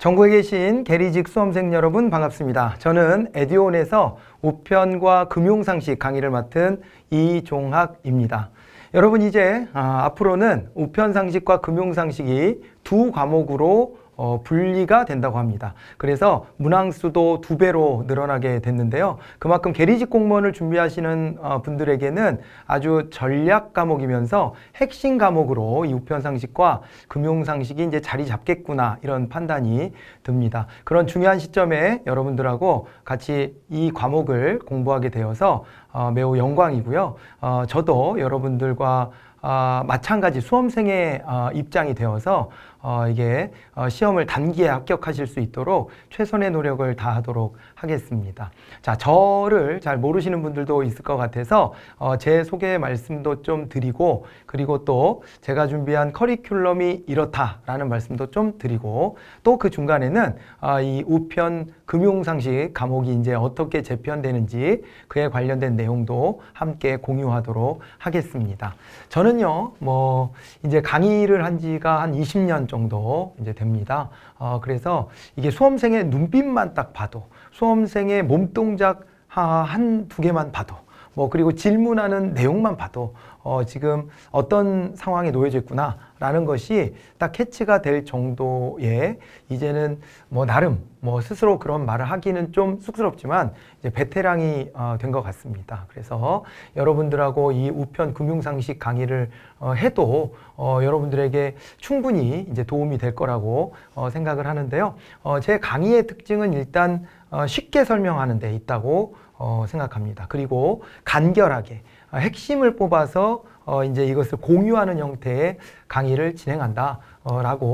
전국에 계신 게리직 수험생 여러분 반갑습니다. 저는 에듀온에서 우편과 금융상식 강의를 맡은 이종학입니다. 여러분 이제 아, 앞으로는 우편상식과 금융상식이 두 과목으로 어, 분리가 된다고 합니다. 그래서 문항수도 두 배로 늘어나게 됐는데요. 그만큼 계리직 공무원을 준비하시는 어, 분들에게는 아주 전략 과목이면서 핵심 과목으로 이 우편상식과 금융상식이 이제 자리 잡겠구나 이런 판단이 듭니다. 그런 중요한 시점에 여러분들하고 같이 이 과목을 공부하게 되어서 어, 매우 영광이고요. 어, 저도 여러분들과 아, 마찬가지 수험생의 어, 입장이 되어서 어, 이게 어, 시험을 단기에 합격하실 수 있도록 최선의 노력을 다하도록 하겠습니다. 자, 저를 잘 모르시는 분들도 있을 것 같아서 어, 제 소개 말씀도 좀 드리고 그리고 또 제가 준비한 커리큘럼이 이렇다라는 말씀도 좀 드리고 또 그 중간에는 어, 이 우편 금융상식 과목이 이제 어떻게 재편되는지 그에 관련된 내용도 함께 공유하도록 하겠습니다. 저는요, 뭐 이제 강의를 한 지가 한 20년 정도 이제 됩니다. 어, 그래서 이게 수험생의 눈빛만 딱 봐도 수험생의 몸 동작 한 두 개만 봐도 뭐 그리고 질문하는 내용만 봐도 어, 지금 어떤 상황에 놓여져 있구나 라는 것이 딱 캐치가 될 정도의 이제는 뭐 나름 뭐 스스로 그런 말을 하기는 좀 쑥스럽지만 이제 베테랑이 어, 된것 같습니다. 그래서 여러분들하고 이 우편 금융상식 강의를 어, 해도 어, 여러분들에게 충분히 이제 도움이 될 거라고 어, 생각을 하는데요. 어, 제 강의의 특징은 일단 어, 쉽게 설명하는 데 있다고 어, 생각합니다. 그리고 간결하게 아, 핵심을 뽑아서 어, 이제 이것을 공유하는 형태의 강의를 진행한다라고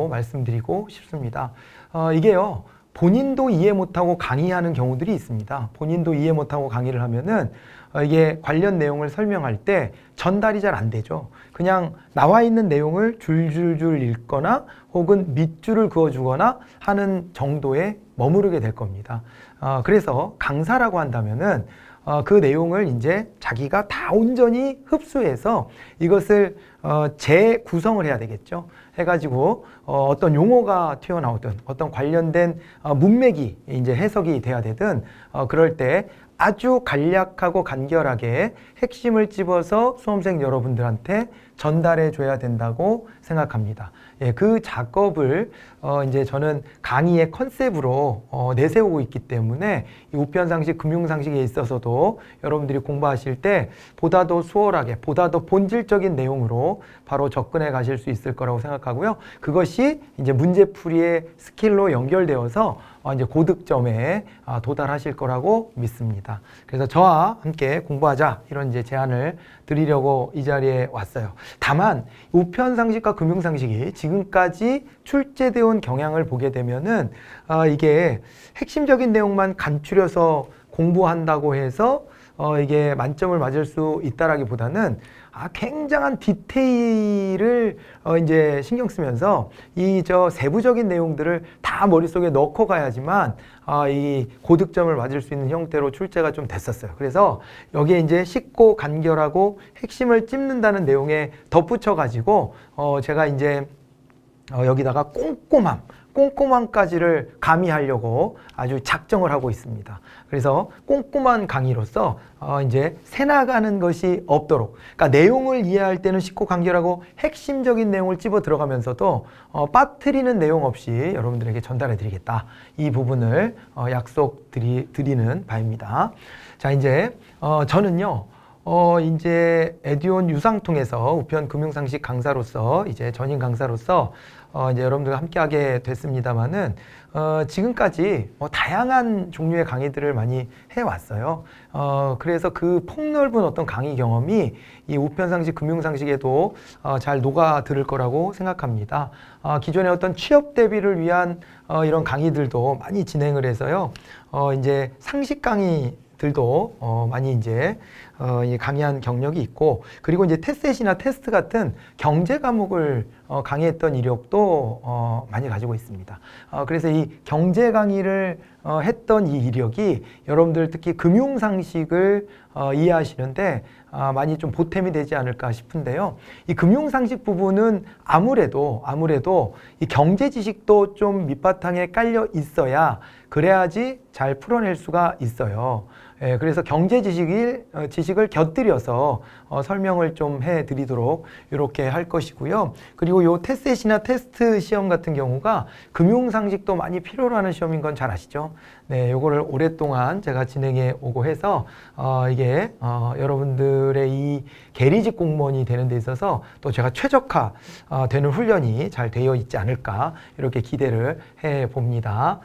어, 말씀드리고 싶습니다. 어, 이게요. 본인도 이해 못하고 강의하는 경우들이 있습니다. 본인도 이해 못하고 강의를 하면은 어, 이게 관련 내용을 설명할 때 전달이 잘 안 되죠. 그냥 나와 있는 내용을 줄줄줄 읽거나 혹은 밑줄을 그어주거나 하는 정도에 머무르게 될 겁니다. 어, 그래서 강사라고 한다면은 어, 그 내용을 이제 자기가 다 온전히 흡수해서 이것을 어, 재구성을 해야 되겠죠. 해가지고 어, 어떤 용어가 튀어나오든 어떤 관련된 어, 문맥이 이제 해석이 돼야 되든 어, 그럴 때 아주 간략하고 간결하게 핵심을 집어서 수험생 여러분들한테 전달해 줘야 된다고 생각합니다. 예, 그 작업을 어, 이제 저는 강의의 컨셉으로 어, 내세우고 있기 때문에 이 우편상식, 금융상식에 있어서도 여러분들이 공부하실 때 보다 더 수월하게, 보다 더 본질적인 내용으로 바로 접근해 가실 수 있을 거라고 생각하고요. 그것이 이제 문제풀이의 스킬로 연결되어서 어, 이제 고득점에 아, 도달하실 거라고 믿습니다. 그래서 저와 함께 공부하자 이런 이제 제안을 드리려고 이 자리에 왔어요. 다만 우편상식과 금융상식이 지금까지 출제되어 온 경향을 보게 되면은 아, 이게 핵심적인 내용만 간추려서 공부한다고 해서 어, 이게 만점을 맞을 수 있다라기보다는 아, 굉장한 디테일을 어, 이제 신경 쓰면서 이 저 세부적인 내용들을 다 머릿속에 넣고 가야지만 아, 이 고득점을 맞을 수 있는 형태로 출제가 좀 됐었어요. 그래서 여기에 이제 쉽고 간결하고 핵심을 찝는다는 내용에 덧붙여 가지고 어, 제가 이제 어, 여기다가 꼼꼼함 꼼꼼한까지를 가미하려고 아주 작정을 하고 있습니다. 그래서 꼼꼼한 강의로서 어 이제 새나가는 것이 없도록 그러니까 내용을 이해할 때는 쉽고 간결하고 핵심적인 내용을 집어 들어가면서도 어 빠뜨리는 내용 없이 여러분들에게 전달해 드리겠다. 이 부분을 어 약속드리는 드리, 바입니다. 자 이제 어 저는요. 어, 이제 에듀온 유상통에서 우편 금융상식 강사로서 이제 전임 강사로서 어, 이제 여러분들과 함께하게 됐습니다만은 어, 지금까지 어, 다양한 종류의 강의들을 많이 해왔어요. 어, 그래서 그 폭넓은 어떤 강의 경험이 이 우편상식, 금융상식에도 어, 잘 녹아 들을 거라고 생각합니다. 어, 기존의 어떤 취업 대비를 위한 어, 이런 강의들도 많이 진행을 해서요. 어, 이제 상식 강의 들도 어, 많이 이제 어, 이 강의한 경력이 있고 그리고 이제 테셋이나 테스트 같은 경제 과목을 어, 강의했던 이력도 어, 많이 가지고 있습니다. 어, 그래서 이 경제 강의를 어, 했던 이 이력이 여러분들 특히 금융 상식을 어, 이해하시는데 어, 많이 좀 보탬이 되지 않을까 싶은데요. 이 금융 상식 부분은 아무래도 아무래도 이 경제 지식도 좀 밑바탕에 깔려 있어야 그래야지 잘 풀어낼 수가 있어요. 예, 그래서 경제 지식을, 어, 지식을 곁들여서 어, 설명을 좀 해드리도록 이렇게 할 것이고요. 그리고 요 테셋이나 테스트 시험 같은 경우가 금융상식도 많이 필요로 하는 시험인 건 잘 아시죠? 네, 요거를 오랫동안 제가 진행해 오고 해서 어, 이게 어, 여러분들의 이 계리직 공무원이 되는 데 있어서 또 제가 최적화 어, 되는 훈련이 잘 되어 있지 않을까 이렇게 기대를 해 봅니다.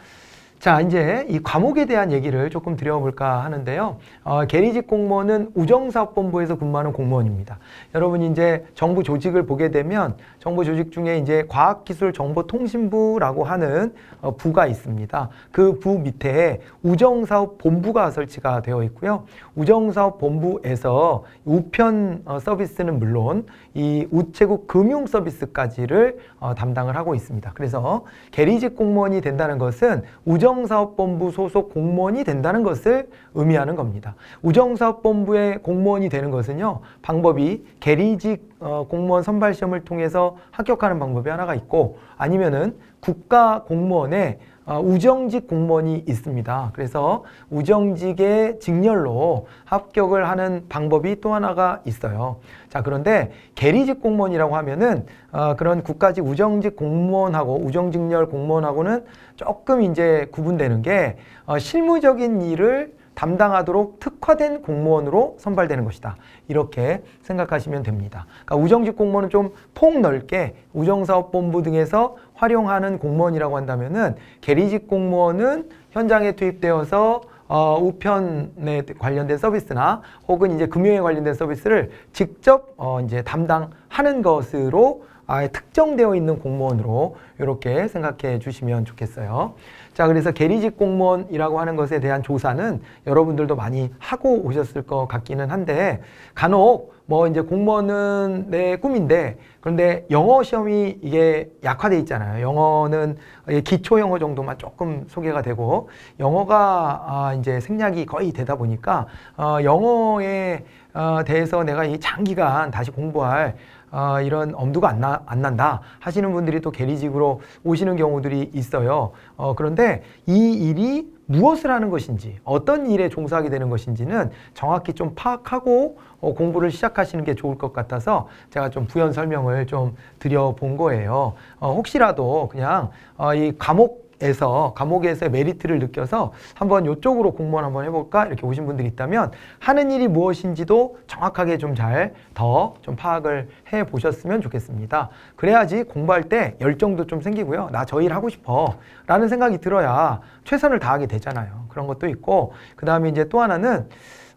자, 이제 이 과목에 대한 얘기를 조금 드려볼까 하는데요. 어, 개리직 공무원은 우정사업본부에서 근무하는 공무원입니다. 여러분 이제 정부 조직을 보게 되면 정부 조직 중에 이제 과학기술정보통신부라고 하는 어, 부가 있습니다. 그 부 밑에 우정사업본부가 설치가 되어 있고요. 우정사업본부에서 우편 어, 서비스는 물론 이 우체국 금융 서비스까지를 어, 담당을 하고 있습니다. 그래서 개리직 공무원이 된다는 것은 우정 우정사업본부 소속 공무원이 된다는 것을 의미하는 겁니다. 우정사업본부의 공무원이 되는 것은요. 방법이 계리직 어, 공무원 선발시험을 통해서 합격하는 방법이 하나가 있고 아니면은 국가 공무원의 아, 우정직 공무원이 있습니다. 그래서 우정직의 직렬로 합격을 하는 방법이 또 하나가 있어요. 자 그런데 계리직 공무원이라고 하면은 어, 그런 국가직 우정직 공무원하고 우정직렬 공무원하고는 조금 이제 구분되는 게 어, 실무적인 일을 담당하도록 특화된 공무원으로 선발되는 것이다. 이렇게 생각하시면 됩니다. 그러니까 우정직 공무원은 좀 폭넓게 우정사업본부 등에서 활용하는 공무원이라고 한다면은 계리직 공무원은 현장에 투입되어서 어, 우편에 관련된 서비스나 혹은 이제 금융에 관련된 서비스를 직접 어, 이제 담당하는 것으로 아예 특정되어 있는 공무원으로 이렇게 생각해 주시면 좋겠어요. 자, 그래서 계리직 공무원이라고 하는 것에 대한 조사는 여러분들도 많이 하고 오셨을 것 같기는 한데 간혹 뭐 이제 공무원은 내 꿈인데 그런데 영어 시험이 이게 약화돼 있잖아요. 영어는 기초 영어 정도만 조금 소개가 되고 영어가 아 이제 생략이 거의 되다 보니까 어 영어에 어 대해서 내가 이 장기간 다시 공부할 어, 이런 엄두가 안, 나, 안 난다 하시는 분들이 또 계리직으로 오시는 경우들이 있어요. 어, 그런데 이 일이 무엇을 하는 것인지 어떤 일에 종사하게 되는 것인지는 정확히 좀 파악하고 어, 공부를 시작하시는 게 좋을 것 같아서 제가 좀 부연 설명을 좀 드려본 거예요. 어, 혹시라도 그냥 어, 이 감옥 에서 감옥에서의 메리트를 느껴서 한번 이쪽으로 공무원 한번 해볼까 이렇게 오신 분들이 있다면 하는 일이 무엇인지도 정확하게 좀 잘 더좀 좀 파악을 해 보셨으면 좋겠습니다. 그래야지 공부할 때 열정도 좀 생기고요. 나 저 일 하고 싶어 라는 생각이 들어야 최선을 다하게 되잖아요. 그런 것도 있고 그 다음에 이제 또 하나는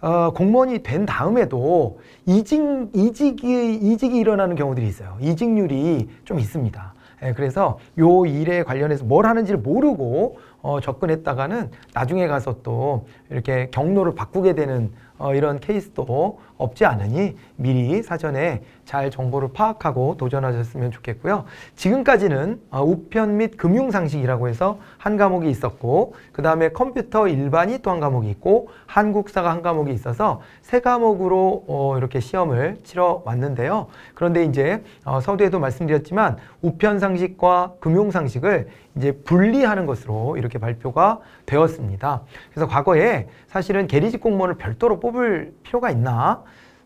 어, 공무원이 된 다음에도 이직, 이직이, 이직이 일어나는 경우들이 있어요. 이직률이 좀 있습니다. 예, 그래서 요 일에 관련해서 뭘 하는지를 모르고 어, 접근했다가는 나중에 가서 또 이렇게 경로를 바꾸게 되는 어, 이런 케이스도 없지 않으니 미리 사전에 잘 정보를 파악하고 도전하셨으면 좋겠고요. 지금까지는 어, 우편 및 금융상식이라고 해서 한 과목이 있었고 그 다음에 컴퓨터 일반이 또 한 과목이 있고 한국사가 한 과목이 있어서 세 과목으로 어, 이렇게 시험을 치러 왔는데요. 그런데 이제 어, 서두에도 말씀드렸지만 우편상식과 금융상식을 이제 분리하는 것으로 이렇게 발표가 되었습니다. 그래서 과거에 사실은 게리직 공무원을 별도로 뽑을 필요가 있나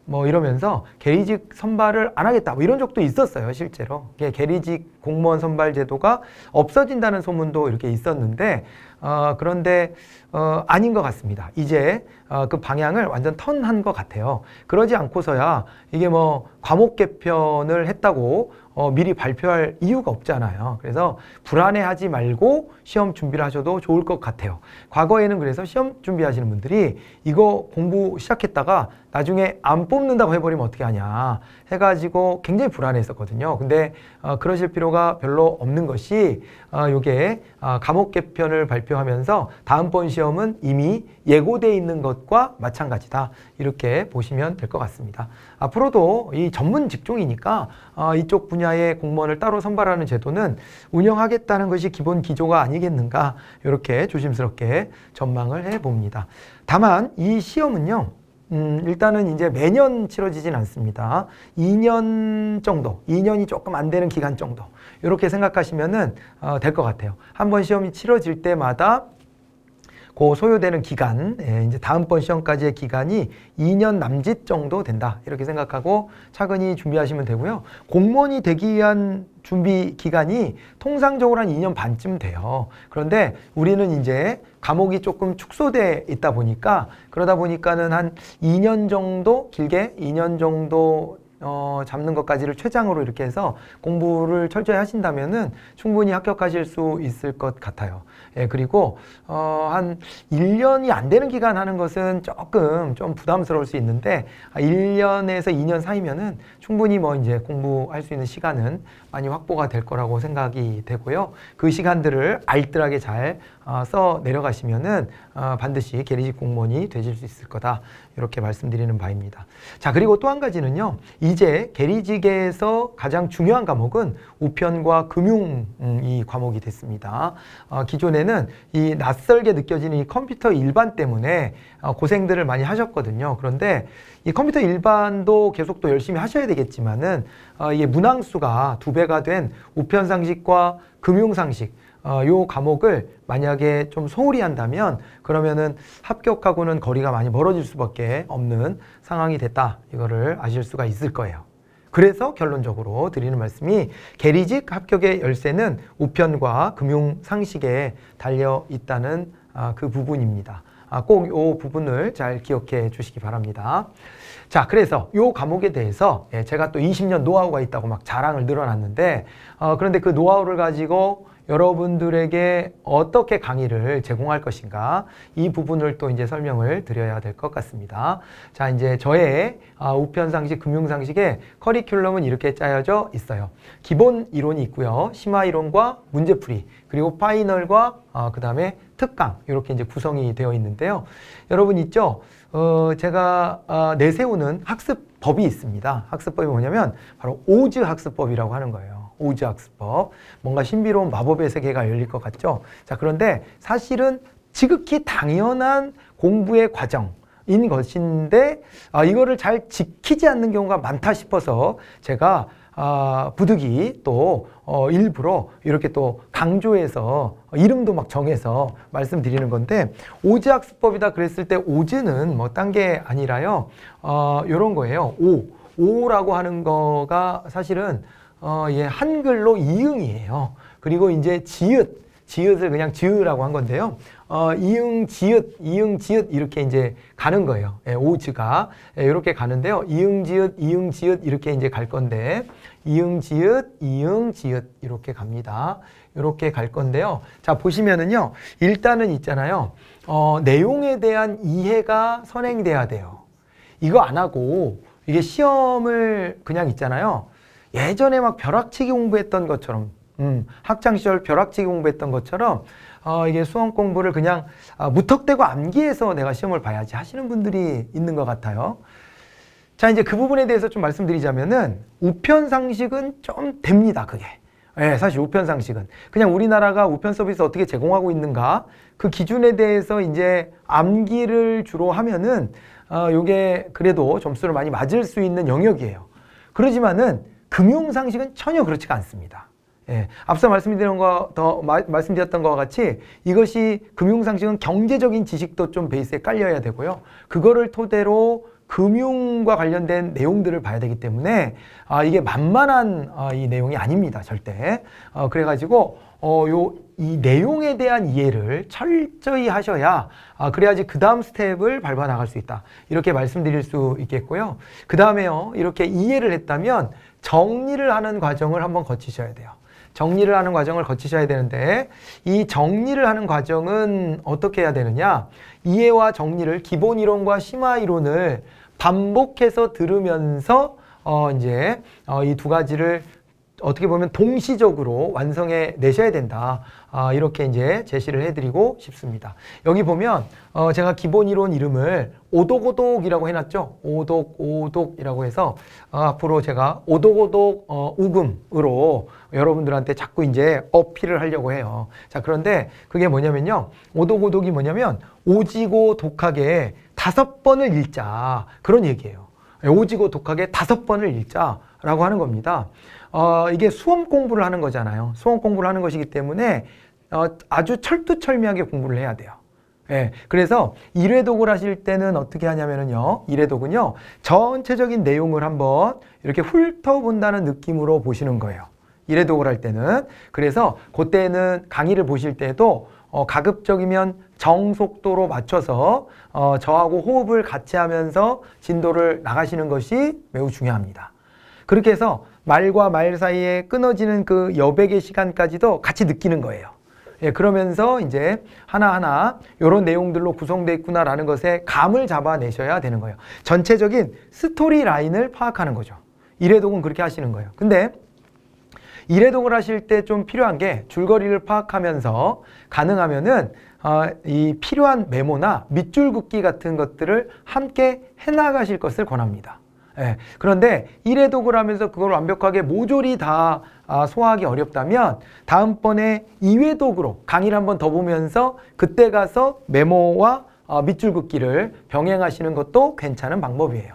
뭐 이러면서 게리직 선발을 안 하겠다 뭐 이런 적도 있었어요 실제로 예, 게리직 공무원 선발 제도가 없어진다는 소문도 이렇게 있었는데 어, 그런데 어, 아닌 것 같습니다 이제 어, 그 방향을 완전 턴한 것 같아요 그러지 않고서야 이게 뭐 과목 개편을 했다고 어, 미리 발표할 이유가 없잖아요. 그래서 불안해하지 말고 시험 준비를 하셔도 좋을 것 같아요. 과거에는 그래서 시험 준비하시는 분들이 이거 공부 시작했다가 나중에 안 뽑는다고 해버리면 어떻게 하냐 해가지고 굉장히 불안했었거든요. 근데 어, 그러실 필요가 별로 없는 것이 어, 요게 어, 감옥 개편을 발표하면서 다음번 시험은 이미 예고돼 있는 것과 마찬가지다 이렇게 보시면 될 것 같습니다. 앞으로도 이 전문 직종이니까 어, 이쪽 분야의 공무원을 따로 선발하는 제도는 운영하겠다는 것이 기본 기조가 아니겠는가 이렇게 조심스럽게 전망을 해봅니다. 다만 이 시험은요. 음, 일단은 이제 매년 치러지진 않습니다. 2년 정도, 2년이 조금 안 되는 기간 정도. 이렇게 생각하시면은 어, 될것 같아요. 한 번 시험이 치러질 때마다 고 소요되는 기간, 예, 이제 다음번 시험까지의 기간이 2년 남짓 정도 된다. 이렇게 생각하고 차근히 준비하시면 되고요. 공무원이 되기 위한 준비 기간이 통상적으로 한 2년 반쯤 돼요. 그런데 우리는 이제 감옥이 조금 축소돼 있다 보니까 그러다 보니까는 한 2년 정도 길게 2년 정도 어, 잡는 것까지를 최장으로 이렇게 해서 공부를 철저히 하신다면은 충분히 합격하실 수 있을 것 같아요. 예, 그리고 어, 한 1년이 안 되는 기간 하는 것은 조금 좀 부담스러울 수 있는데 1년에서 아, 2년 사이면은 충분히 뭐 이제 공부할 수 있는 시간은 많이 확보가 될 거라고 생각이 되고요. 그 시간들을 알뜰하게 잘 어, 써 내려가시면은 어, 반드시 계리직 공무원이 되실 수 있을 거다 이렇게 말씀드리는 바입니다. 자 그리고 또 한 가지는요. 이제 계리직에서 가장 중요한 과목은 우편과 금융 음, 이 과목이 됐습니다. 어, 기존에는 이 낯설게 느껴지는 이 컴퓨터 일반 때문에 고생들을 많이 하셨거든요. 그런데 이 컴퓨터 일반도 계속 또 열심히 하셔야 되겠지만은 이게 문항수가 두 배가 된 우편 상식과 금융 상식 어, 요 과목을 만약에 좀 소홀히 한다면 그러면은 합격하고는 거리가 많이 멀어질 수밖에 없는 상황이 됐다. 이거를 아실 수가 있을 거예요. 그래서 결론적으로 드리는 말씀이 개리직 합격의 열쇠는 우편과 금융 상식에 달려 있다는 아, 그 부분입니다. 아, 꼭이 부분을 잘 기억해 주시기 바랍니다. 자, 그래서 이 과목에 대해서 예, 제가 또 20년 노하우가 있다고 막 자랑을 늘어놨는데 어, 그런데 그 노하우를 가지고 여러분들에게 어떻게 강의를 제공할 것인가 이 부분을 또 이제 설명을 드려야 될 것 같습니다. 자 이제 저의 아, 우편상식, 금융상식의 커리큘럼은 이렇게 짜여져 있어요. 기본 이론이 있고요. 심화 이론과 문제풀이 그리고 파이널과 아, 그 다음에 특강 이렇게 이제 구성이 되어 있는데요. 여러분 있죠? 어, 제가 어, 내세우는 학습법이 있습니다. 학습법이 뭐냐면 바로 오즈 학습법이라고 하는 거예요. 오즈학습법 뭔가 신비로운 마법의 세계가 열릴 것 같죠? 자 그런데 사실은 지극히 당연한 공부의 과정 인 것인데 아, 이거를 잘 지키지 않는 경우가 많다 싶어서 제가 아, 부득이 또 어, 일부러 이렇게 또 강조해서 이름도 막 정해서 말씀드리는 건데 오지학습법이다 그랬을 때 오지는 뭐 딴 게 아니라요 어, 이런 거예요 오 오라고 하는 거가 사실은 어, 예, 한글로 이응이에요. 그리고 이제 지읒, 지읒을 그냥 지으라고 한 건데요. 어, 이응, 지읒, 이응, 지읒 이렇게 이제 가는 거예요. 예, 오즈가 예, 이렇게 가는데요. 이응, 지읒, 이응, 지읒 이렇게 이제 갈 건데 이응, 지읒, 이응, 지읒 이렇게 갑니다. 이렇게 갈 건데요. 자 보시면은요. 일단은 있잖아요. 어, 내용에 대한 이해가 선행돼야 돼요. 이거 안 하고 이게 시험을 그냥 있잖아요. 예전에 막 벼락치기 공부했던 것처럼 음, 학창시절 벼락치기 공부했던 것처럼 어, 이게 수험 공부를 그냥 아, 무턱대고 암기해서 내가 시험을 봐야지 하시는 분들이 있는 것 같아요. 자 이제 그 부분에 대해서 좀 말씀드리자면은 우편상식은 좀 됩니다 그게 예, 사실 우편상식은 그냥 우리나라가 우편 서비스 어떻게 제공하고 있는가 그 기준에 대해서 이제 암기를 주로 하면은 어, 요게 그래도 점수를 많이 맞을 수 있는 영역이에요 그러지만은 금융 상식은 전혀 그렇지가 않습니다. 예, 앞서 말씀드린 것, 더 마, 말씀드렸던 것과 같이 이것이 금융 상식은 경제적인 지식도 좀 베이스에 깔려야 되고요. 그거를 토대로 금융과 관련된 내용들을 봐야 되기 때문에 아, 이게 만만한 아, 이 내용이 아닙니다. 절대. 어, 그래가지고 어, 요, 이 내용에 대한 이해를 철저히 하셔야 아, 그래야지 그 다음 스텝을 밟아 나갈 수 있다. 이렇게 말씀드릴 수 있겠고요. 그 다음에요. 이렇게 이해를 했다면 정리를 하는 과정을 한번 거치셔야 돼요. 정리를 하는 과정을 거치셔야 되는데 이 정리를 하는 과정은 어떻게 해야 되느냐 이해와 정리를 기본 이론과 심화 이론을 반복해서 들으면서 어 이제 어이 두 가지를 어떻게 보면 동시적으로 완성해 내셔야 된다. 아, 이렇게 이제 제시를 해드리고 싶습니다. 여기 보면 어, 제가 기본 이론 이름을 오독오독이라고 해놨죠. 오독오독이라고 해서 어, 앞으로 제가 오독오독 어, 우금으로 여러분들한테 자꾸 이제 어필을 하려고 해요. 자 그런데 그게 뭐냐면요. 오독오독이 뭐냐면 오지고 독하게 다섯 번을 읽자 그런 얘기예요. 예, 오지고 독하게 다섯 번을 읽자라고 하는 겁니다. 어, 이게 수험 공부를 하는 거잖아요. 수험 공부를 하는 것이기 때문에 어, 아주 철두철미하게 공부를 해야 돼요. 예, 그래서 일회독을 하실 때는 어떻게 하냐면요. 일회독은요. 전체적인 내용을 한번 이렇게 훑어본다는 느낌으로 보시는 거예요. 일회독을 할 때는. 그래서 그때는 강의를 보실 때도 어, 가급적이면 정속도로 맞춰서 어, 저하고 호흡을 같이 하면서 진도를 나가시는 것이 매우 중요합니다. 그렇게 해서 말과 말 사이에 끊어지는 그 여백의 시간까지도 같이 느끼는 거예요. 예, 그러면서 이제 하나하나 이런 내용들로 구성돼 있구나라는 것에 감을 잡아내셔야 되는 거예요. 전체적인 스토리 라인을 파악하는 거죠. 일회동은 그렇게 하시는 거예요. 근데 일회동을 하실 때 좀 필요한 게 줄거리를 파악하면서 가능하면은 어, 이 필요한 메모나 밑줄 긋기 같은 것들을 함께 해나가실 것을 권합니다. 예. 그런데 1회 독을 하면서 그걸 완벽하게 모조리 다 아, 소화하기 어렵다면 다음번에 2회 독으로 강의를 한 번 더 보면서 그때 가서 메모와 어, 밑줄 긋기를 병행하시는 것도 괜찮은 방법이에요.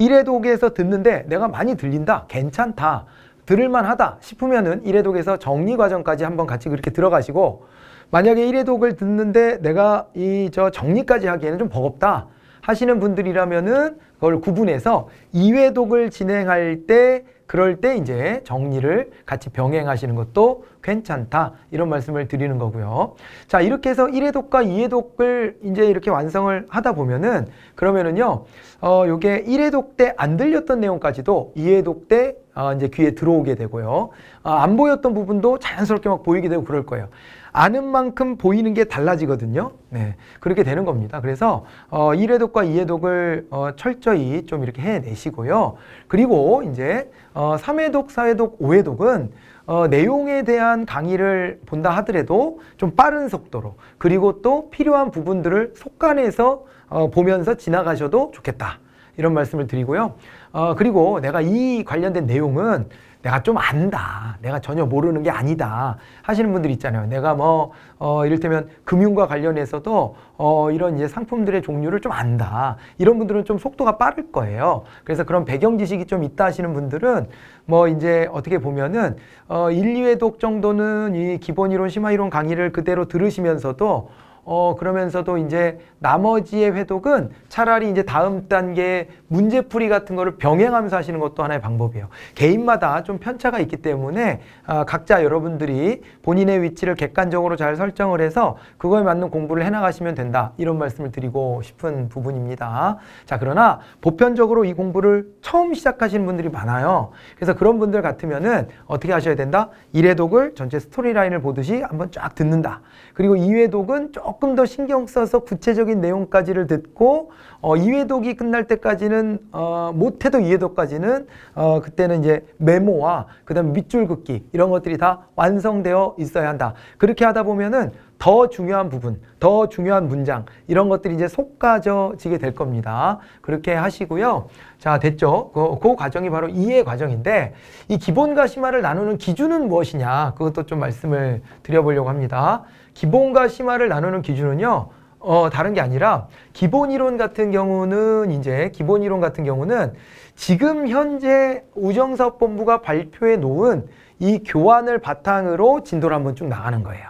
1회 독에서 듣는데 내가 많이 들린다. 괜찮다. 들을만 하다 싶으면은 1회 독에서 정리 과정까지 한번 같이 그렇게 들어가시고 만약에 1회 독을 듣는데 내가 이 저 정리까지 하기에는 좀 버겁다. 하시는 분들이라면은 그걸 구분해서 이외독을 진행할 때 그럴 때 이제 정리를 같이 병행하시는 것도 괜찮다 이런 말씀을 드리는 거고요. 자 이렇게 해서 1회독과 2회독을 이제 이렇게 완성을 하다 보면은 그러면은요 어 요게 1회독 때 안 들렸던 내용까지도 2회독 때 어, 이제 귀에 들어오게 되고요. 어, 안 보였던 부분도 자연스럽게 막 보이게 되고 그럴 거예요. 아는 만큼 보이는 게 달라지거든요. 네, 그렇게 되는 겁니다. 그래서 어, 1회독과 2회독을 어, 철저히 좀 이렇게 해내시고요. 그리고 이제 어, 3회독, 4회독, 5회독은 어, 내용에 대한 강의를 본다 하더라도 좀 빠른 속도로 그리고 또 필요한 부분들을 속간해서 어, 보면서 지나가셔도 좋겠다. 이런 말씀을 드리고요. 어, 그리고 내가 이 관련된 내용은 내가 좀 안다. 내가 전혀 모르는 게 아니다. 하시는 분들 있잖아요. 내가 뭐, 어, 이를테면 금융과 관련해서도, 어, 이런 이제 상품들의 종류를 좀 안다. 이런 분들은 좀 속도가 빠를 거예요. 그래서 그런 배경 지식이 좀 있다 하시는 분들은 뭐, 이제 어떻게 보면은, 어, 1, 2회독 정도는 이 기본이론, 심화이론 강의를 그대로 들으시면서도 어, 그러면서도 이제 나머지의 회독은 차라리 이제 다음 단계 문제풀이 같은 거를 병행하면서 하시는 것도 하나의 방법이에요. 개인마다 좀 편차가 있기 때문에 어, 각자 여러분들이 본인의 위치를 객관적으로 잘 설정을 해서 그거에 맞는 공부를 해나가시면 된다. 이런 말씀을 드리고 싶은 부분입니다. 자, 그러나 보편적으로 이 공부를 처음 시작하시는 분들이 많아요. 그래서 그런 분들 같으면은 어떻게 하셔야 된다? 1회독을 전체 스토리라인을 보듯이 한번 쫙 듣는다. 그리고 2회독은 조금 조금 더 신경 써서 구체적인 내용까지를 듣고 어, 이회독이 끝날 때까지는 어, 못해도 이해독까지는 어, 그때는 이제 메모와 그 다음 밑줄 긋기 이런 것들이 다 완성되어 있어야 한다. 그렇게 하다 보면은 더 중요한 부분, 더 중요한 문장 이런 것들이 이제 속가져지게 될 겁니다. 그렇게 하시고요. 자 됐죠? 그, 그 과정이 바로 이해 과정인데 이 기본과 심화를 나누는 기준은 무엇이냐 그것도 좀 말씀을 드려보려고 합니다. 기본과 심화를 나누는 기준은요. 어, 다른 게 아니라 기본 이론 같은 경우는 이제 기본 이론 같은 경우는 지금 현재 우정사업본부가 발표해 놓은 이 교환을 바탕으로 진도를 한번 쭉 나가는 거예요.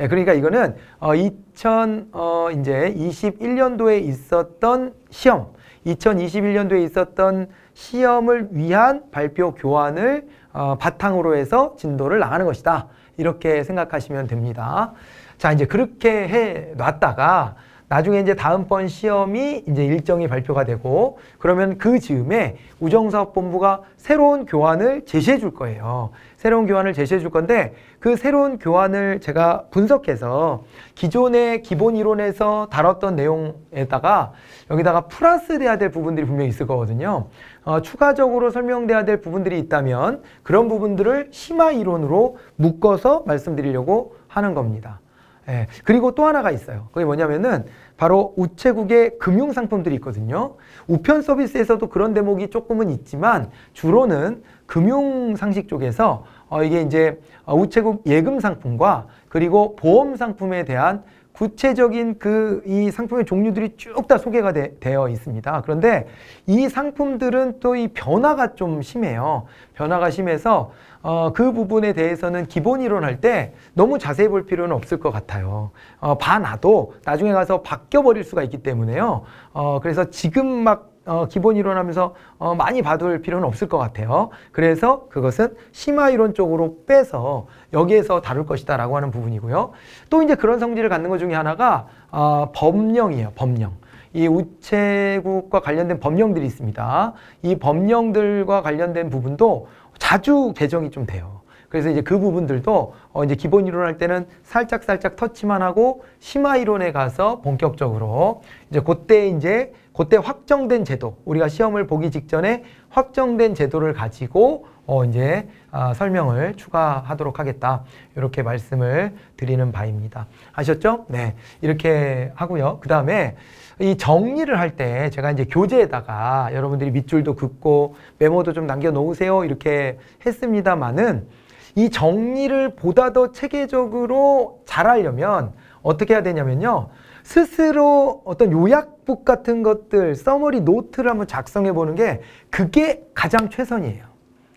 예, 그러니까 이거는 어, 2000 어, 이제 21년도에 있었던 시험, 2021년도에 있었던 시험을 위한 발표 교환을 어, 바탕으로 해서 진도를 나가는 것이다. 이렇게 생각하시면 됩니다. 자, 이제 그렇게 해 놨다가 나중에 이제 다음번 시험이 이제 일정이 발표가 되고 그러면 그 즈음에 우정사업본부가 새로운 교환을 제시해 줄 거예요. 새로운 교환을 제시해 줄 건데 그 새로운 교환을 제가 분석해서 기존의 기본 이론에서 다뤘던 내용에다가 여기다가 플러스 돼야 될 부분들이 분명히 있을 거거든요. 어, 추가적으로 설명돼야 될 부분들이 있다면 그런 부분들을 심화 이론으로 묶어서 말씀드리려고 하는 겁니다. 예, 그리고 또 하나가 있어요. 그게 뭐냐면은 바로 우체국의 금융 상품들이 있거든요. 우편 서비스에서도 그런 대목이 조금은 있지만 주로는 금융 상식 쪽에서 어, 이게 이제 어, 우체국 예금 상품과 그리고 보험 상품에 대한 구체적인 그 이 상품의 종류들이 쭉 다 소개가 되, 어 있습니다. 그런데 이 상품들은 또 이 변화가 좀 심해요. 변화가 심해서 어, 그 부분에 대해서는 기본 이론할 때 너무 자세히 볼 필요는 없을 것 같아요. 어, 봐놔도 나중에 가서 바뀌어버릴 수가 있기 때문에요. 어, 그래서 지금 막 어, 기본 이론하면서 어, 많이 봐둘 필요는 없을 것 같아요. 그래서 그것은 심화 이론 쪽으로 빼서 여기에서 다룰 것이다라고 하는 부분이고요. 또 이제 그런 성질을 갖는 것 중에 하나가 어, 법령이에요. 법령. 이 우체국과 관련된 법령들이 있습니다. 이 법령들과 관련된 부분도 자주 개정이 좀 돼요. 그래서 이제 그 부분들도 어 이제 기본 이론 할 때는 살짝 살짝 터치만 하고 심화 이론에 가서 본격적으로 이제 그때 이제 그때 확정된 제도 우리가 시험을 보기 직전에 확정된 제도를 가지고 어 이제 아, 설명을 추가하도록 하겠다 이렇게 말씀을 드리는 바입니다 아셨죠? 네 이렇게 하고요 그 다음에 이 정리를 할 때 제가 이제 교재에다가 여러분들이 밑줄도 긋고 메모도 좀 남겨 놓으세요 이렇게 했습니다만은 이 정리를 보다 더 체계적으로 잘 하려면 어떻게 해야 되냐면요 스스로 어떤 요약북 같은 것들, 써머리 노트를 한번 작성해 보는 게 그게 가장 최선이에요.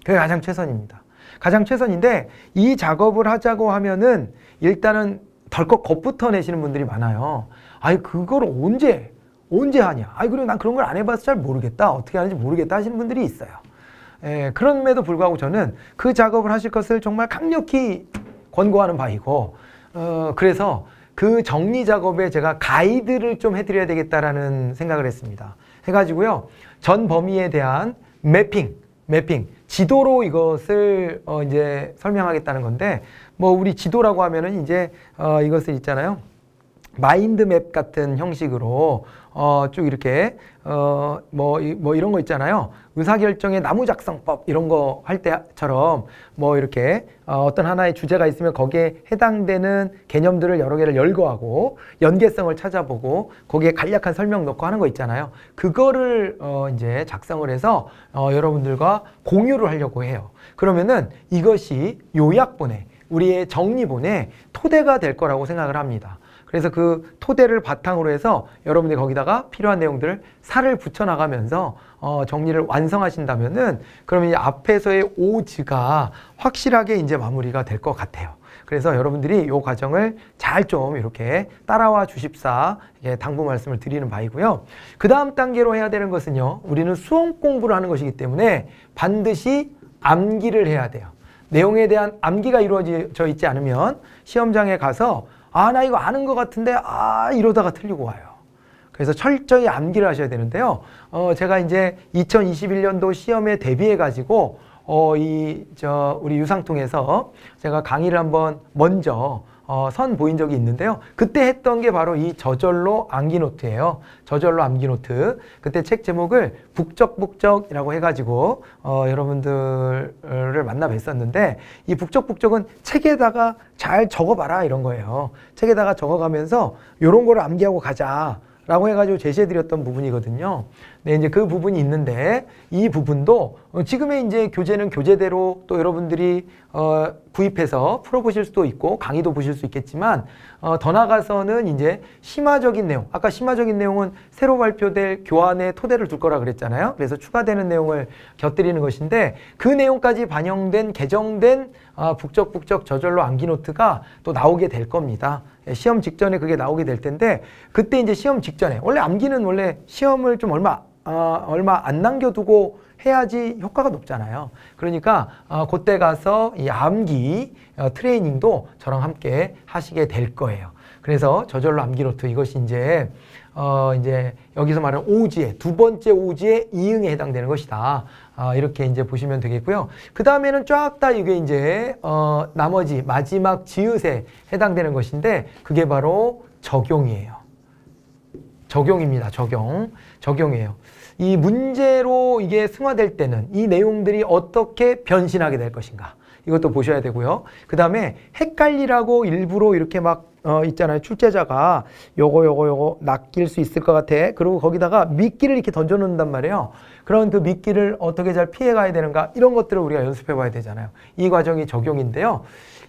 그게 가장 최선입니다. 가장 최선인데 이 작업을 하자고 하면은 일단은 덜컥 겁부터 내시는 분들이 많아요. 아니 그걸 언제 언제 하냐. 아니 그리고 난 그런 걸 안 해봐서 잘 모르겠다. 어떻게 하는지 모르겠다 하시는 분들이 있어요. 예, 그럼에도 불구하고 저는 그 작업을 하실 것을 정말 강력히 권고하는 바이고 어, 그래서 그 정리 작업에 제가 가이드를 좀 해드려야 되겠다라는 생각을 했습니다. 해가지고요. 전 범위에 대한 매핑, 매핑, 지도로 이것을 어 이제 설명하겠다는 건데 뭐 우리 지도라고 하면은 이제 어 이것을 있잖아요. 마인드맵 같은 형식으로 어, 쭉 이렇게 어, 뭐, 이, 뭐 이런 거 있잖아요. 의사결정의 나무작성법 이런 거 할 때처럼 뭐 이렇게 어, 어떤 하나의 주제가 있으면 거기에 해당되는 개념들을 여러 개를 열거하고 연계성을 찾아보고 거기에 간략한 설명 넣고 하는 거 있잖아요. 그거를 어, 이제 작성을 해서 어, 여러분들과 공유를 하려고 해요. 그러면은 이것이 요약본에 우리의 정리본에 토대가 될 거라고 생각을 합니다. 그래서 그 토대를 바탕으로 해서 여러분들이 거기다가 필요한 내용들을 살을 붙여나가면서 어, 정리를 완성하신다면은 그러면 이제 앞에서의 오지가 확실하게 이제 마무리가 될 것 같아요. 그래서 여러분들이 이 과정을 잘 좀 이렇게 따라와 주십사 당부 말씀을 드리는 바이고요. 그 다음 단계로 해야 되는 것은요. 우리는 수험 공부를 하는 것이기 때문에 반드시 암기를 해야 돼요. 내용에 대한 암기가 이루어져 있지 않으면 시험장에 가서 아, 나 이거 아는 것 같은데, 아, 이러다가 틀리고 와요. 그래서 철저히 암기를 하셔야 되는데요. 어, 제가 이제 2021년도 시험에 대비해가지고, 어, 이, 저, 우리 유상통에서 제가 강의를 한번 먼저 어, 선 보인 적이 있는데요. 그때 했던 게 바로 이 저절로 암기노트예요. 저절로 암기노트. 그때 책 제목을 북적북적이라고 해가지고 어, 여러분들을 만나 뵀었는데 이 북적북적은 책에다가 잘 적어봐라 이런 거예요. 책에다가 적어가면서 이런 거를 암기하고 가자. 라고 해가지고 제시해드렸던 부분이거든요. 네, 이제 그 부분이 있는데 이 부분도 어, 지금의 이제 교재는 교재대로 또 여러분들이 어, 구입해서 풀어보실 수도 있고 강의도 보실 수 있겠지만 어, 더 나아가서는 이제 심화적인 내용 아까 심화적인 내용은 새로 발표될 교환의 토대를 둘 거라 그랬잖아요. 그래서 추가되는 내용을 곁들이는 것인데 그 내용까지 반영된 개정된 아, 북적북적 저절로 암기노트가 또 나오게 될 겁니다. 예, 시험 직전에 그게 나오게 될 텐데 그때 이제 시험 직전에 원래 암기는 원래 시험을 좀 얼마 어, 얼마 안 남겨두고 해야지 효과가 높잖아요. 그러니까 어, 그때 가서 이 암기 어, 트레이닝도 저랑 함께 하시게 될 거예요. 그래서 저절로 암기로트 이것이 이제 어 이제 여기서 말하는 오지의 두 번째 오지의 이응에 해당되는 것이다. 아, 이렇게 이제 보시면 되겠고요. 그 다음에는 쫙 다 이게 이제 어, 나머지 마지막 지읒에 해당되는 것인데 그게 바로 적용이에요. 적용입니다. 적용. 적용이에요. 이 문제로 이게 승화될 때는 이 내용들이 어떻게 변신하게 될 것인가. 이것도 보셔야 되고요. 그 다음에 헷갈리라고 일부러 이렇게 막 어, 있잖아요. 출제자가 요거 요거 요거 낚일 수 있을 것 같아. 그리고 거기다가 미끼를 이렇게 던져놓는단 말이에요. 그런 그 미끼를 어떻게 잘 피해가야 되는가 이런 것들을 우리가 연습해봐야 되잖아요. 이 과정이 적용인데요.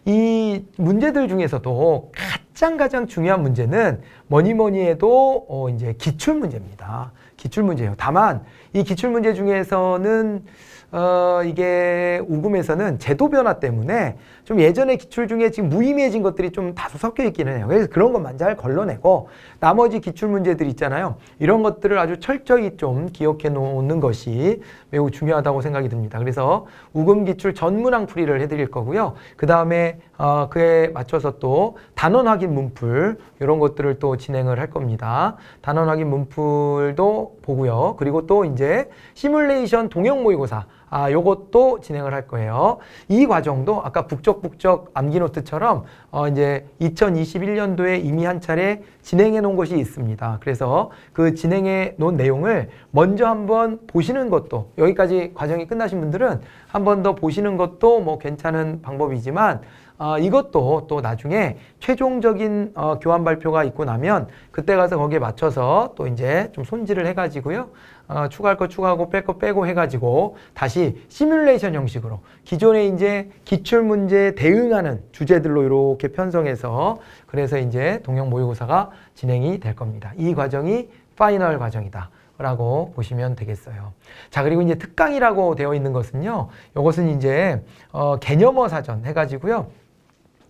이 문제들 중에서도 가장 가장 중요한 문제는 뭐니 뭐니 해도 어 이제 기출 문제입니다. 기출 문제예요. 다만 이 기출 문제 중에서는 어 이게 우금에서는 제도 변화 때문에 좀예전에 기출 중에 지금 무의미해진 것들이 좀 다소 섞여 있기는 해요. 그래서 그런 것만 잘 걸러내고 나머지 기출 문제들 있잖아요. 이런 것들을 아주 철저히 좀 기억해 놓는 것이 매우 중요하다고 생각이 듭니다. 그래서 우금 기출 전문항 풀이를 해드릴 거고요. 그 다음에 어, 그에 맞춰서 또 단원 확인 문풀 이런 것들을 또 진행을 할 겁니다. 단원 확인 문풀도 보고요. 그리고 또 이제 시뮬레이션 동형 모의고사 아, 요것도 진행을 할 거예요. 이 과정도 아까 북적북적 암기노트처럼 어, 이제 2021년도에 이미 한 차례 진행해 놓은 것이 있습니다. 그래서 그 진행해 놓은 내용을 먼저 한번 보시는 것도 여기까지 과정이 끝나신 분들은 한 번 더 보시는 것도 뭐 괜찮은 방법이지만 어, 이것도 또 나중에 최종적인 어, 교환 발표가 있고 나면 그때 가서 거기에 맞춰서 또 이제 좀 손질을 해가지고요. 어, 추가할 거 추가하고 뺄 거 빼고 해가지고 다시 시뮬레이션 형식으로 기존에 이제 기출 문제에 대응하는 주제들로 이렇게 편성해서 그래서 이제 동영 모의고사가 진행이 될 겁니다. 이 과정이 파이널 과정이다. 라고 보시면 되겠어요. 자 그리고 이제 특강이라고 되어 있는 것은요. 이것은 이제 어, 개념어 사전 해가지고요.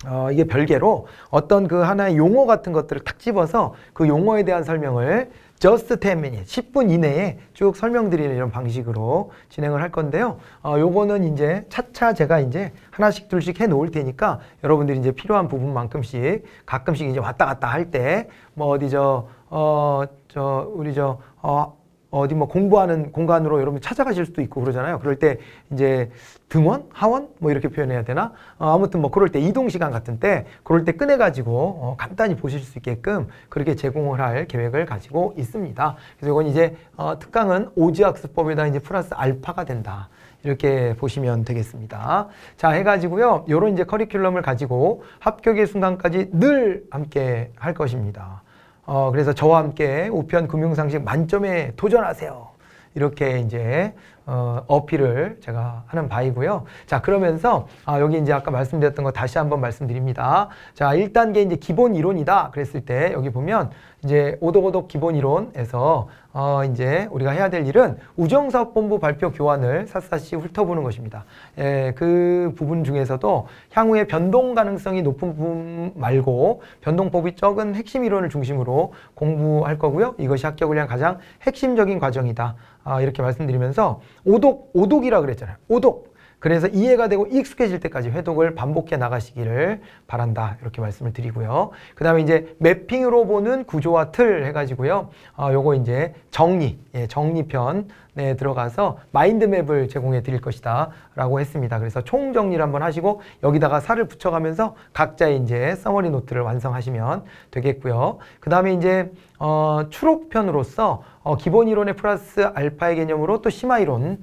어, 이게 별개로 어떤 그 하나의 용어 같은 것들을 탁 집어서 그 용어에 대한 설명을 just 10 minutes, 10분 이내에 쭉 설명드리는 이런 방식으로 진행을 할 건데요. 어, 요거는 이제 차차 제가 이제 하나씩 둘씩 해 놓을 테니까 여러분들이 이제 필요한 부분만큼씩 가끔씩 이제 왔다 갔다 할 때 뭐 어디 저, 어, 저, 우리 저, 어, 어디 뭐 공부하는 공간으로 여러분 찾아가실 수도 있고 그러잖아요. 그럴 때 이제 등원, 하원 뭐 이렇게 표현해야 되나? 어, 아무튼 뭐 그럴 때 이동 시간 같은 때 그럴 때 꺼내 가지고 어, 간단히 보실 수 있게끔 그렇게 제공을 할 계획을 가지고 있습니다. 그래서 이건 이제 어, 특강은 오지학습법에다 이제 플러스 알파가 된다. 이렇게 보시면 되겠습니다. 자, 해가지고요. 요런 이제 커리큘럼을 가지고 합격의 순간까지 늘 함께 할 것입니다. 어, 그래서 저와 함께 우편 금융상식 만점에 도전하세요. 이렇게 이제 어, 어필을 제가 하는 바이고요. 자, 그러면서 아, 여기 이제 아까 말씀드렸던 거 다시 한번 말씀드립니다. 자, 1단계 이제 기본 이론이다 그랬을 때 여기 보면 이제 오독오독 기본 이론에서 어, 이제 우리가 해야 될 일은 우정사업본부 발표 교환을 샅샅이 훑어보는 것입니다. 예, 그 부분 중에서도 향후에 변동 가능성이 높은 부분 말고 변동법이 적은 핵심 이론을 중심으로 공부할 거고요. 이것이 합격을 위한 가장 핵심적인 과정이다. 아, 이렇게 말씀드리면서 오독, 오독이라 그랬잖아요. 오독. 그래서 이해가 되고 익숙해질 때까지 회독을 반복해 나가시기를 바란다 이렇게 말씀을 드리고요. 그 다음에 이제 매핑으로 보는 구조와 틀 해가지고요. 아, 요거 이제 정리, 예, 정리편 네, 들어가서 마인드맵을 제공해 드릴 것이다 라고 했습니다. 그래서 총정리를 한번 하시고 여기다가 살을 붙여가면서 각자의 이제 서머리 노트를 완성하시면 되겠고요. 그 다음에 이제 어, 추록편으로서 어, 기본 이론의 플러스 알파의 개념으로 또 심화 이론을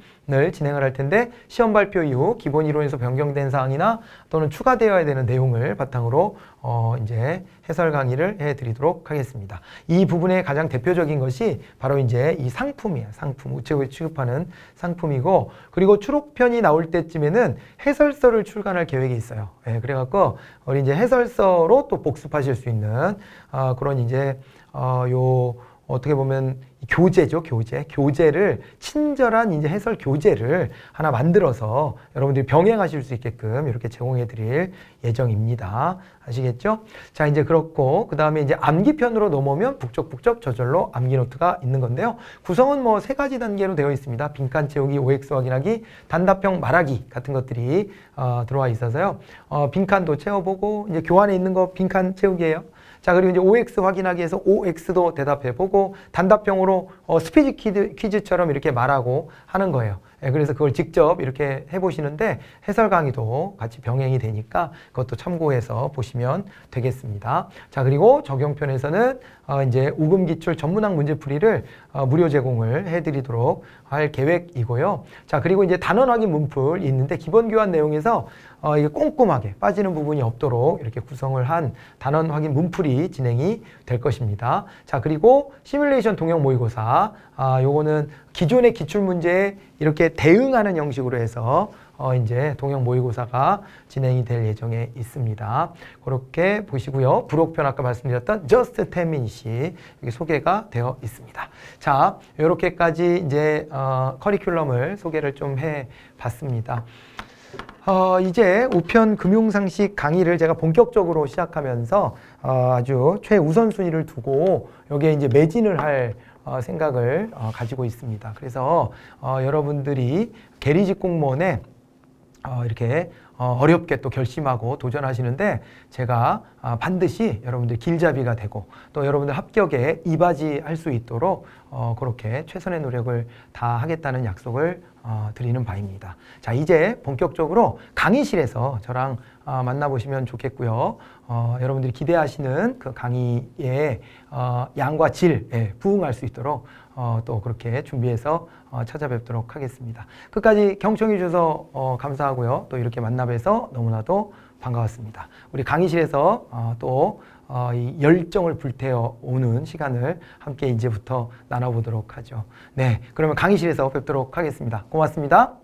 진행을 할 텐데 시험 발표 이후 기본 이론에서 변경된 사항이나 또는 추가되어야 되는 내용을 바탕으로 어, 이제 해설 강의를 해드리도록 하겠습니다. 이 부분의 가장 대표적인 것이 바로 이제 이 상품이에요. 상품, 우체국에 취급하는 상품이고 그리고 추록편이 나올 때쯤에는 해설서를 출간할 계획이 있어요. 예, 그래갖고 우리 이제 해설서로 또 복습하실 수 있는 어, 그런 이제 어, 요 어떻게 보면 교재죠, 교재. 교재를 친절한 이제 해설 교재를 하나 만들어서 여러분들이 병행하실 수 있게끔 이렇게 제공해 드릴 예정입니다. 아시겠죠? 자, 이제 그렇고 그다음에 이제 암기편으로 넘어오면 북적북적 저절로 암기 노트가 있는 건데요. 구성은 뭐 세 가지 단계로 되어 있습니다. 빈칸 채우기, OX 확인하기, 단답형 말하기 같은 것들이 어, 들어와 있어서요. 어, 빈칸도 채워보고 이제 교환에 있는 거 빈칸 채우기예요. 자 그리고 이제 OX 확인하기 위해서 OX도 대답해보고 단답형으로 어, 스피치 퀴즈, 처럼 이렇게 말하고 하는 거예요. 예, 그래서 그걸 직접 이렇게 해보시는데 해설 강의도 같이 병행이 되니까 그것도 참고해서 보시면 되겠습니다. 자 그리고 적용편에서는 어, 이제 우금기출 전문학 문제풀이를 어, 무료 제공을 해드리도록 할 계획이고요. 자 그리고 이제 단원 확인 문풀 있는데 기본 교환 내용에서 어, 이게 꼼꼼하게 빠지는 부분이 없도록 이렇게 구성을 한 단원 확인 문풀이 진행이 될 것입니다. 자 그리고 시뮬레이션 동형 모의고사 아 요거는 기존의 기출 문제에 이렇게 대응하는 형식으로 해서 어, 이제 동형 모의고사가 진행이 될 예정에 있습니다. 그렇게 보시고요. 불록편 아까 말씀드렸던 저스트 태민 씨 여기 소개가 되어 있습니다. 자, 이렇게까지 이제 어, 커리큘럼을 소개를 좀 해봤습니다. 어, 이제 우편 금융상식 강의를 제가 본격적으로 시작하면서 어, 아주 최우선순위를 두고 여기에 이제 매진을 할 어, 생각을 어, 가지고 있습니다. 그래서 어, 여러분들이 계리직 공무원에 어, 이렇게 어, 어렵게 또 결심하고 도전하시는데 제가 아, 반드시 여러분들 길잡이가 되고 또 여러분들 합격에 이바지할 수 있도록 어 그렇게 최선의 노력을 다 하겠다는 약속을 어 드리는 바입니다. 자 이제 본격적으로 강의실에서 저랑 어 만나보시면 좋겠고요. 어 여러분들이 기대하시는 그 강의의 어, 양과 질에 예, 부응할 수 있도록 어, 또 그렇게 준비해서 어, 찾아뵙도록 하겠습니다. 끝까지 경청해 주셔서 어, 감사하고요. 또 이렇게 만나뵈서 너무나도 반가웠습니다. 우리 강의실에서 어, 또 어, 이 열정을 불태워 오는 시간을 함께 이제부터 나눠보도록 하죠. 네, 그러면 강의실에서 뵙도록 하겠습니다. 고맙습니다.